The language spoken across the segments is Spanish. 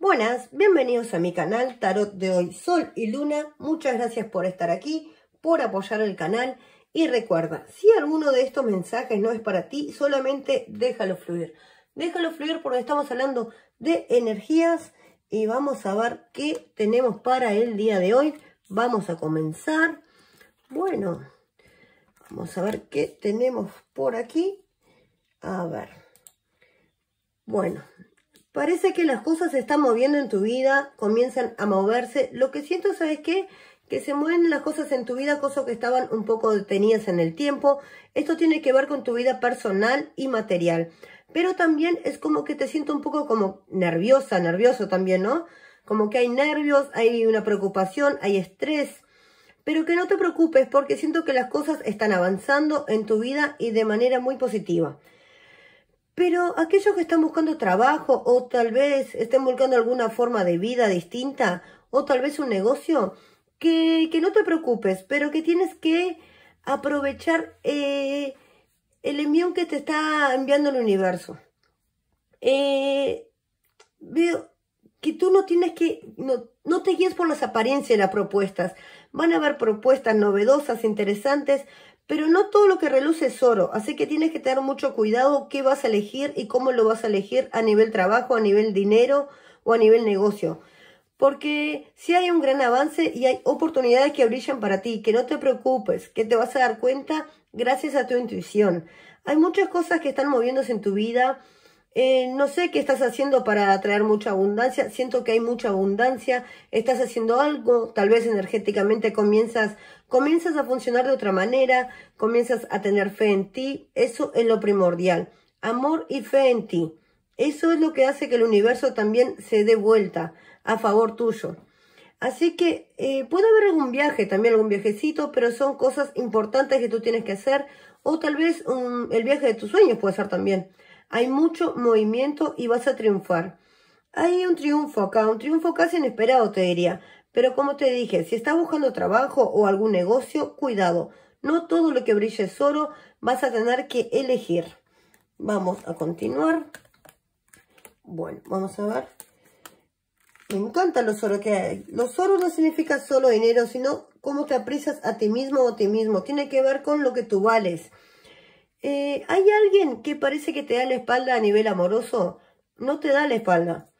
Buenas, bienvenidos a mi canal Tarot de hoy, Sol y Luna. Muchas gracias por estar aquí, por apoyar el canal. Y recuerda, si alguno de estos mensajes no es para ti, solamente déjalo fluir. Déjalo fluir porque estamos hablando de energías y vamos a ver qué tenemos para el día de hoy. Vamos a comenzar. Bueno, vamos a ver qué tenemos por aquí. A ver. Bueno, Parece que las cosas se están moviendo en tu vida, comienzan a moverse. Lo que siento, ¿sabes qué? Que se mueven las cosas en tu vida, cosas que estaban un poco detenidas en el tiempo. Esto tiene que ver con tu vida personal y material. Pero también es como que te siento un poco como nerviosa, nervioso también, ¿no? Como que hay nervios, hay una preocupación, hay estrés. Pero que no te preocupes porque siento que las cosas están avanzando en tu vida y de manera muy positiva. Pero aquellos que están buscando trabajo o tal vez estén buscando alguna forma de vida distinta o tal vez un negocio, que, que no te preocupes, pero que tienes que aprovechar eh, el envío que te está enviando el universo. Eh, veo que tú no tienes que, no, no te guíes por las apariencias de las propuestas. Van a haber propuestas novedosas, interesantes, pero no todo lo que reluce es oro, así que tienes que tener mucho cuidado qué vas a elegir y cómo lo vas a elegir a nivel trabajo, a nivel dinero o a nivel negocio. Porque si hay un gran avance y hay oportunidades que brillan para ti, que no te preocupes, que te vas a dar cuenta gracias a tu intuición. Hay muchas cosas que están moviéndose en tu vida. Eh, no sé qué estás haciendo para atraer mucha abundancia. Siento que hay mucha abundancia. Estás haciendo algo. Tal vez energéticamente comienzas comienzas a funcionar de otra manera, comienzas a tener fe en ti, eso es lo primordial, amor y fe en ti. Eso es lo que hace que el universo también se dé vuelta a favor tuyo. Así que eh, puede haber algún viaje, también algún viajecito, pero son cosas importantes que tú tienes que hacer o tal vez el viaje de tus sueños puede ser también. Hay mucho movimiento y vas a triunfar. Hay un triunfo acá, un triunfo casi inesperado, te diría. Pero como te dije, si estás buscando trabajo o algún negocio, cuidado. No todo lo que brille es oro, vas a tener que elegir. Vamos a continuar. Bueno, vamos a ver. Me encantan los oros que hay. Los oros no significa solo dinero, sino cómo te aprecias a ti mismo o a ti mismo. Tiene que ver con lo que tú vales. Eh, ¿Hay alguien que parece que te da la espalda a nivel amoroso? No te da la espalda.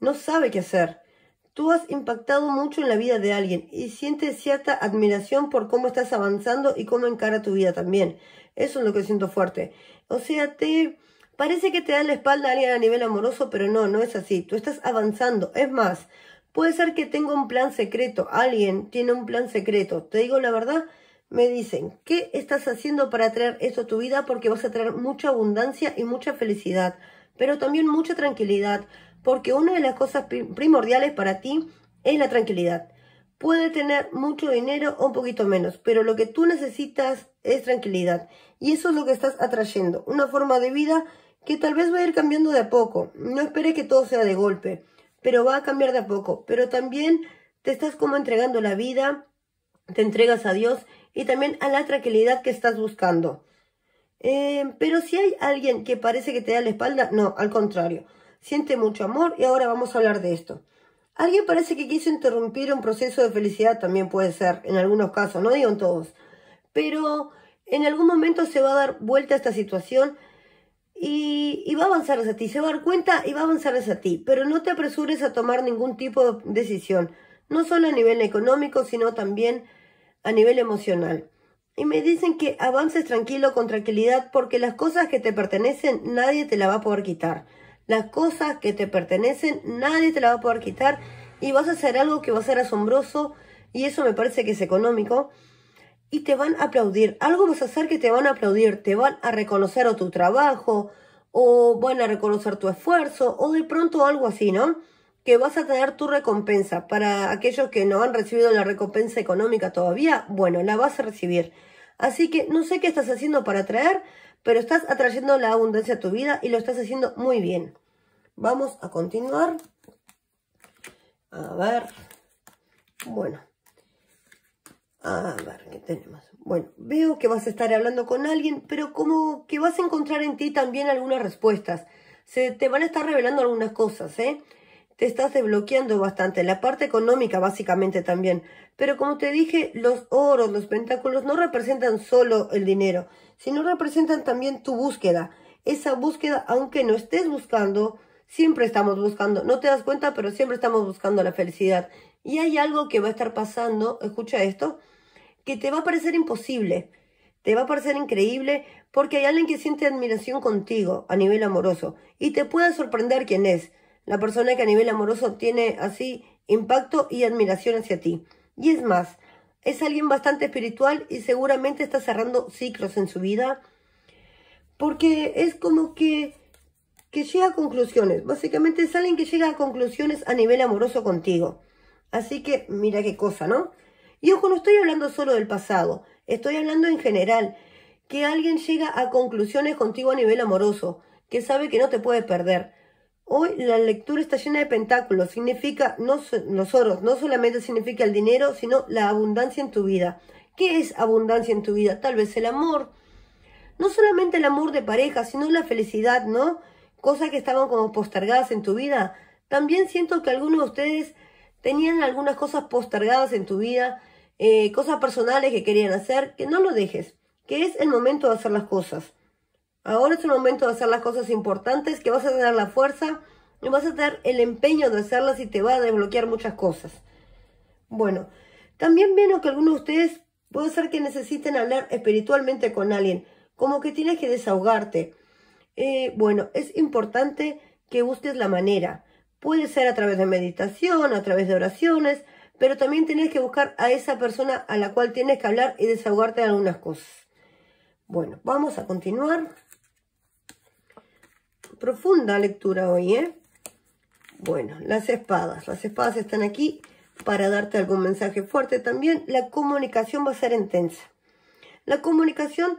No sabe qué hacer. Tú has impactado mucho en la vida de alguien y sientes cierta admiración por cómo estás avanzando y cómo encara tu vida también. Eso es lo que siento fuerte. O sea, te parece que te da la espalda a alguien a nivel amoroso, pero no, no es así. Tú estás avanzando. Es más, puede ser que tenga un plan secreto. Alguien tiene un plan secreto. Te digo la verdad, me dicen, ¿qué estás haciendo para traer esto a tu vida? Porque vas a traer mucha abundancia y mucha felicidad, pero también mucha tranquilidad, porque una de las cosas primordiales para ti es la tranquilidad. Puede tener mucho dinero o un poquito menos, pero lo que tú necesitas es tranquilidad. Y eso es lo que estás atrayendo, una forma de vida que tal vez va a ir cambiando de a poco. No esperes que todo sea de golpe, pero va a cambiar de a poco. Pero también te estás como entregando la vida, te entregas a Dios y también a la tranquilidad que estás buscando. Eh, pero si hay alguien que parece que te da la espalda, no, al contrario siente mucho amor y ahora vamos a hablar de esto. Alguien parece que quiso interrumpir un proceso de felicidad, también puede ser, en algunos casos, no digo en todos, pero en algún momento se va a dar vuelta a esta situación y, va a avanzar hacia ti, se va a dar cuenta y va a avanzar hacia ti, pero no te apresures a tomar ningún tipo de decisión, no solo a nivel económico, sino también a nivel emocional. Y me dicen que avances tranquilo, con tranquilidad, porque las cosas que te pertenecen nadie te la va a poder quitar. Las cosas que te pertenecen, nadie te las va a poder quitar y vas a hacer algo que va a ser asombroso y eso me parece que es económico. Y te van a aplaudir. Algo vas a hacer que te van a aplaudir. Te van a reconocer tu trabajo o van a reconocer tu esfuerzo o de pronto algo así, ¿no? Que vas a tener tu recompensa. Para aquellos que no han recibido la recompensa económica todavía, bueno, la vas a recibir. Así que no sé qué estás haciendo para atraer, pero estás atrayendo la abundancia a tu vida y lo estás haciendo muy bien. Vamos a continuar. A ver. Bueno. A ver, ¿qué tenemos? Bueno, veo que vas a estar hablando con alguien, pero como que vas a encontrar en ti también algunas respuestas. Se te van a estar revelando algunas cosas, ¿eh? Te estás desbloqueando bastante, la parte económica básicamente también. Pero como te dije, los oros, los pentáculos no representan solo el dinero, sino representan también tu búsqueda. Esa búsqueda, aunque no estés buscando, Siempre estamos buscando, no te das cuenta, pero siempre estamos buscando la felicidad. Y hay algo que va a estar pasando, escucha esto, que te va a parecer imposible, te va a parecer increíble, porque hay alguien que siente admiración contigo a nivel amoroso. Y te puede sorprender quién es, la persona que a nivel amoroso tiene así impacto y admiración hacia ti. Y es más, es alguien bastante espiritual y seguramente está cerrando ciclos en su vida, porque es como que que llega a conclusiones. Básicamente es alguien que llega a conclusiones a nivel amoroso contigo. Así que mira qué cosa, ¿no? Y ojo, no estoy hablando solo del pasado, estoy hablando en general, que alguien llega a conclusiones contigo a nivel amoroso, que sabe que no te puede perder. Hoy la lectura está llena de pentáculos, significa no no solamente significa el dinero, sino la abundancia en tu vida. ¿Qué es abundancia en tu vida? Tal vez el amor. No solamente el amor de pareja, sino la felicidad, ¿no? cosas que estaban como postergadas en tu vida. También siento que algunos de ustedes tenían algunas cosas postergadas en tu vida, eh, cosas personales que querían hacer, que no lo dejes, que es el momento de hacer las cosas. Ahora es el momento de hacer las cosas importantes, que vas a tener la fuerza y vas a tener el empeño de hacerlas y te va a desbloquear muchas cosas. Bueno, también veo que algunos de ustedes puede ser que necesiten hablar espiritualmente con alguien, como que tienes que desahogarte eh, bueno, es importante que busques la manera. Puede ser a través de meditación, a través de oraciones, pero también tienes que buscar a esa persona a la cual tienes que hablar y desahogarte de algunas cosas. Bueno, vamos a continuar. Profunda lectura hoy, ¿eh? Bueno, las espadas. Las espadas están aquí para darte algún mensaje fuerte. También la comunicación va a ser intensa. La comunicación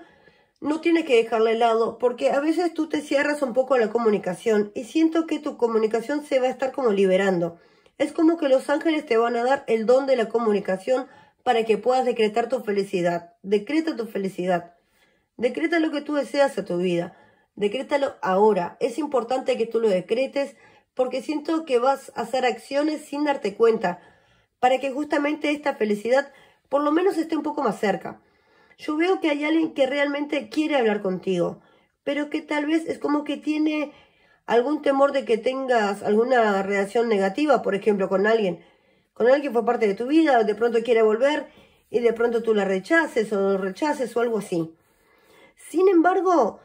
no tienes que dejarle lado porque a veces tú te cierras un poco a la comunicación y siento que tu comunicación se va a estar como liberando. Es como que los ángeles te van a dar el don de la comunicación para que puedas decretar tu felicidad. Decreta tu felicidad. Decreta lo que tú deseas a tu vida. Decrétalo ahora. Es importante que tú lo decretes porque siento que vas a hacer acciones sin darte cuenta para que justamente esta felicidad por lo menos esté un poco más cerca yo veo que hay alguien que realmente quiere hablar contigo, pero que tal vez es como que tiene algún temor de que tengas alguna reacción negativa, por ejemplo, con alguien, con alguien que fue parte de tu vida, de pronto quiere volver y de pronto tú la rechaces o lo rechaces o algo así. Sin embargo,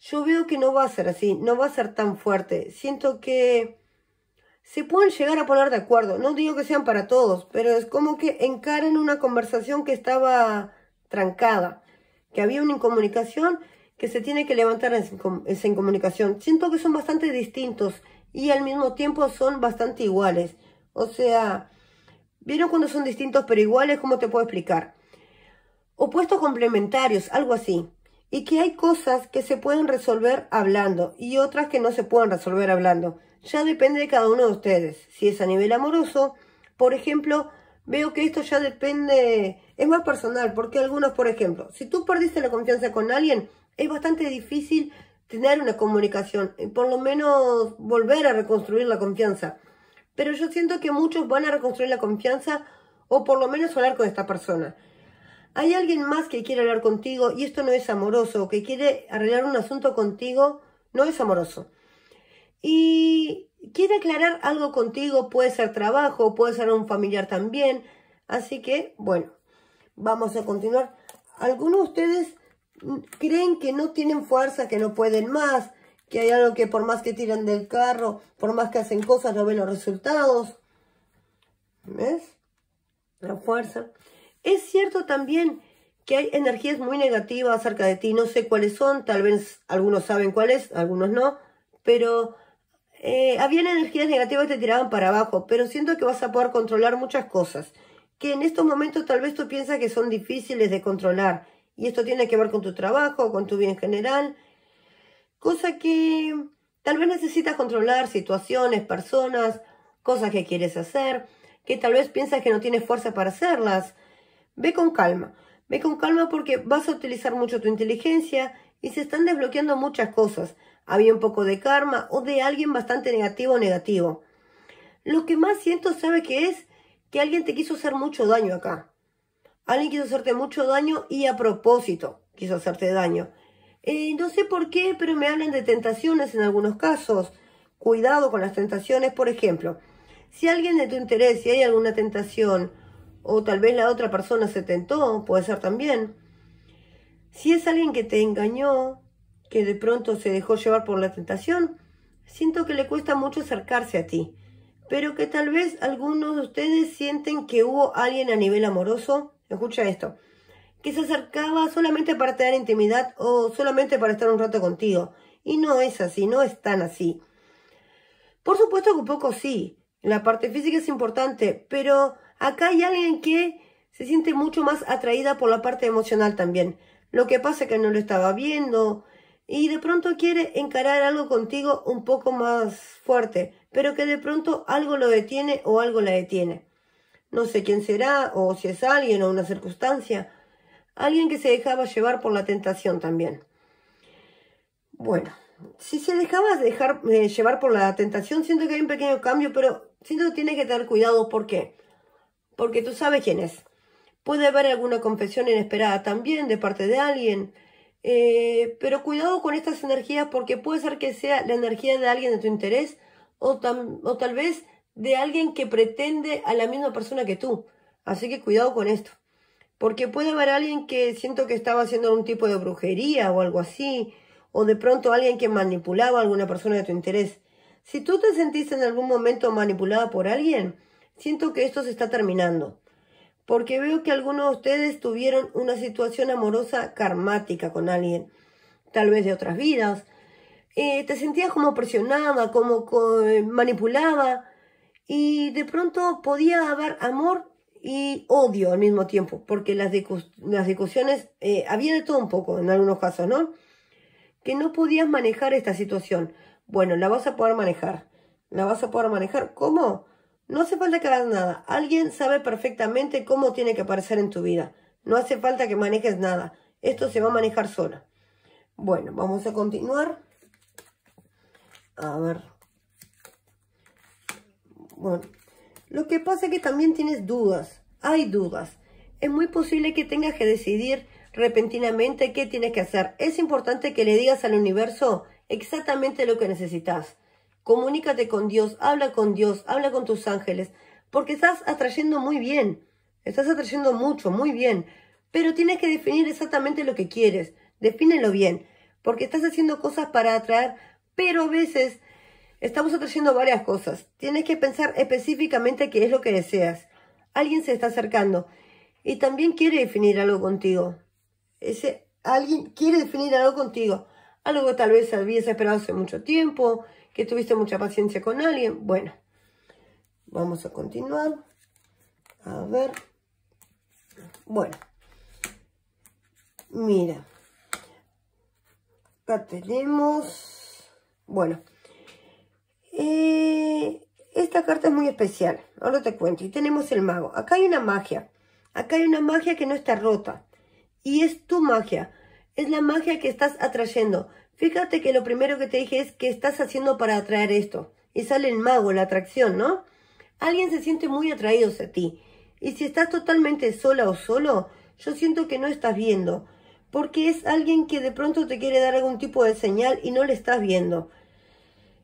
yo veo que no va a ser así, no va a ser tan fuerte. Siento que se pueden llegar a poner de acuerdo. No digo que sean para todos, pero es como que encaren una conversación que estaba que había una incomunicación que se tiene que levantar esa incomunicación. Siento que son bastante distintos y al mismo tiempo son bastante iguales. O sea, ¿vieron cuando son distintos pero iguales? ¿Cómo te puedo explicar? Opuestos complementarios, algo así. Y que hay cosas que se pueden resolver hablando y otras que no se pueden resolver hablando. Ya depende de cada uno de ustedes. Si es a nivel amoroso, por ejemplo, veo que esto ya depende, es más personal, porque algunos, por ejemplo, si tú perdiste la confianza con alguien, es bastante difícil tener una comunicación, y eh, por lo menos volver a reconstruir la confianza. Pero yo siento que muchos van a reconstruir la confianza o por lo menos hablar con esta persona. Hay alguien más que quiere hablar contigo y esto no es amoroso, que quiere arreglar un asunto contigo, no es amoroso. Y quiere aclarar algo contigo, puede ser trabajo, puede ser un familiar también. Así que, bueno, vamos a continuar. Algunos de ustedes creen que no tienen fuerza, que no pueden más, que hay algo que por más que tiran del carro, por más que hacen cosas, no ven los resultados. ¿Ves? La fuerza. Es cierto también que hay energías muy negativas acerca de ti. No sé cuáles son, tal vez algunos saben cuáles, algunos no, pero eh, había habían energías negativas que te tiraban para abajo, pero siento que vas a poder controlar muchas cosas, que en estos momentos tal vez tú piensas que son difíciles de controlar, y esto tiene que ver con tu trabajo, con tu bien general, cosa que tal vez necesitas controlar situaciones, personas, cosas que quieres hacer, que tal vez piensas que no tienes fuerza para hacerlas. Ve con calma, ve con calma porque vas a utilizar mucho tu inteligencia y se están desbloqueando muchas cosas había un poco de karma o de alguien bastante negativo o negativo. Lo que más siento, ¿sabe que es? Que alguien te quiso hacer mucho daño acá. Alguien quiso hacerte mucho daño y a propósito quiso hacerte daño. Eh, no sé por qué, pero me hablan de tentaciones en algunos casos. Cuidado con las tentaciones, por ejemplo. Si alguien de tu interés, si hay alguna tentación, o tal vez la otra persona se tentó, puede ser también. Si es alguien que te engañó, que de pronto se dejó llevar por la tentación, siento que le cuesta mucho acercarse a ti, pero que tal vez algunos de ustedes sienten que hubo alguien a nivel amoroso, escucha esto, que se acercaba solamente para tener intimidad o solamente para estar un rato contigo. Y no es así, no es tan así. Por supuesto que un poco sí, la parte física es importante, pero acá hay alguien que se siente mucho más atraída por la parte emocional también. Lo que pasa es que no lo estaba viendo, y de pronto quiere encarar algo contigo un poco más fuerte, pero que de pronto algo lo detiene o algo la detiene. No sé quién será, o si es alguien o una circunstancia. Alguien que se dejaba llevar por la tentación también. Bueno, si se dejaba dejar, eh, llevar por la tentación, siento que hay un pequeño cambio, pero siento que tienes que tener cuidado. ¿Por qué? Porque tú sabes quién es. Puede haber alguna confesión inesperada también de parte de alguien eh, pero cuidado con estas energías porque puede ser que sea la energía de alguien de tu interés o, o tal vez de alguien que pretende a la misma persona que tú. Así que cuidado con esto. Porque puede haber alguien que siento que estaba haciendo algún tipo de brujería o algo así. O de pronto alguien que manipulaba a alguna persona de tu interés. Si tú te sentiste en algún momento manipulada por alguien, siento que esto se está terminando porque veo que algunos de ustedes tuvieron una situación amorosa karmática con alguien, tal vez de otras vidas. Eh, te sentías como presionada, como eh, manipulada, y de pronto podía haber amor y odio al mismo tiempo, porque las, discusiones, eh, había de todo un poco en algunos casos, ¿no? Que no podías manejar esta situación. Bueno, la vas a poder manejar. La vas a poder manejar. ¿Cómo? No hace falta que hagas nada. Alguien sabe perfectamente cómo tiene que aparecer en tu vida. No hace falta que manejes nada. Esto se va a manejar sola. Bueno, vamos a continuar. A ver. Bueno, lo que pasa es que también tienes dudas. Hay dudas. Es muy posible que tengas que decidir repentinamente qué tienes que hacer. Es importante que le digas al universo exactamente lo que necesitas comunícate con Dios, habla con Dios, habla con tus ángeles, porque estás atrayendo muy bien, estás atrayendo mucho, muy bien, pero tienes que definir exactamente lo que quieres, defínelo bien, porque estás haciendo cosas para atraer, pero a veces estamos atrayendo varias cosas, tienes que pensar específicamente qué es lo que deseas. Alguien se está acercando y también quiere definir algo contigo. Ese alguien quiere definir algo contigo, algo que tal vez habías esperado hace mucho tiempo, que tuviste mucha paciencia con alguien. Bueno, vamos a continuar. A ver. Bueno. Mira. Acá tenemos... Bueno. Eh, esta carta es muy especial. Ahora te cuento. Y tenemos el mago. Acá hay una magia. Acá hay una magia que no está rota. Y es tu magia. Es la magia que estás atrayendo. Fíjate que lo primero que te dije es que estás haciendo para atraer esto. Y sale el mago, la atracción, ¿no? Alguien se siente muy atraído hacia ti. Y si estás totalmente sola o solo, yo siento que no estás viendo. Porque es alguien que de pronto te quiere dar algún tipo de señal y no le estás viendo.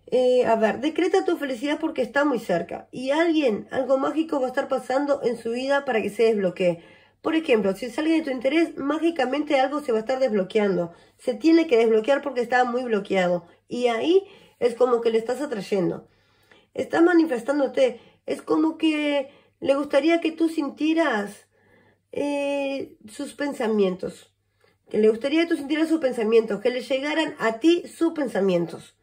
Eh, a ver, decreta tu felicidad porque está muy cerca. Y alguien, algo mágico va a estar pasando en su vida para que se desbloquee. Por ejemplo, si sale de tu interés, mágicamente algo se va a estar desbloqueando. Se tiene que desbloquear porque está muy bloqueado. Y ahí es como que le estás atrayendo. Está manifestándote. Es como que le gustaría que tú sintieras eh, sus pensamientos. Que le gustaría que tú sintieras sus pensamientos. Que le llegaran a ti sus pensamientos.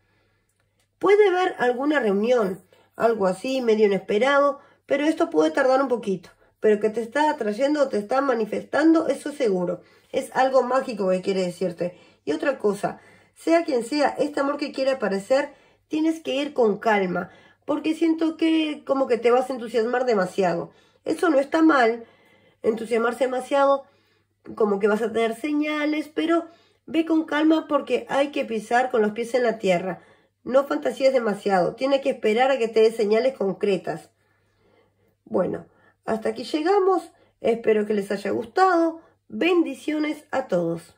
Puede haber alguna reunión, algo así, medio inesperado, pero esto puede tardar un poquito pero que te está atrayendo o te está manifestando, eso seguro. Es algo mágico que quiere decirte. Y otra cosa, sea quien sea, este amor que quiere aparecer, tienes que ir con calma, porque siento que como que te vas a entusiasmar demasiado. Eso no está mal, entusiasmarse demasiado, como que vas a tener señales, pero ve con calma porque hay que pisar con los pies en la tierra. No fantasías demasiado, tiene que esperar a que te dé señales concretas. Bueno. Hasta aquí llegamos, espero que les haya gustado. Bendiciones a todos.